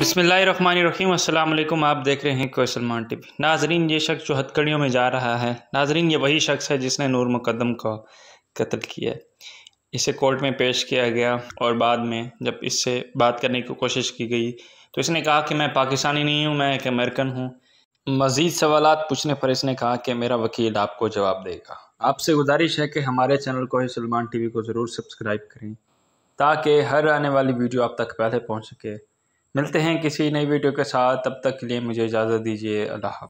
बसमीम अल्लाम आप देख रहे हैं कोसलमान टी टिप नाजरीन ये शख्स जो हथकड़ियों में जा रहा है नाजरीन ये वही शख्स है जिसने नूर मुकदम को कत्ल किया इसे कोर्ट में पेश किया गया और बाद में जब इससे बात करने की कोशिश की गई तो इसने कहा कि मैं पाकिस्तानी नहीं हूँ मैं एक अमेरिकन हूँ मज़ीद सवाल पूछने पर इसने कहा कि मेरा वकील आपको जवाब देगा आपसे गुजारिश है कि हमारे चैनल को सलमान वी को ज़रूर सब्सक्राइब करें ताकि हर आने वाली वीडियो आप तक पहले पहुँच सके मिलते हैं किसी नई वीडियो के साथ तब तक के लिए मुझे इजाज़त दीजिए अल्लाह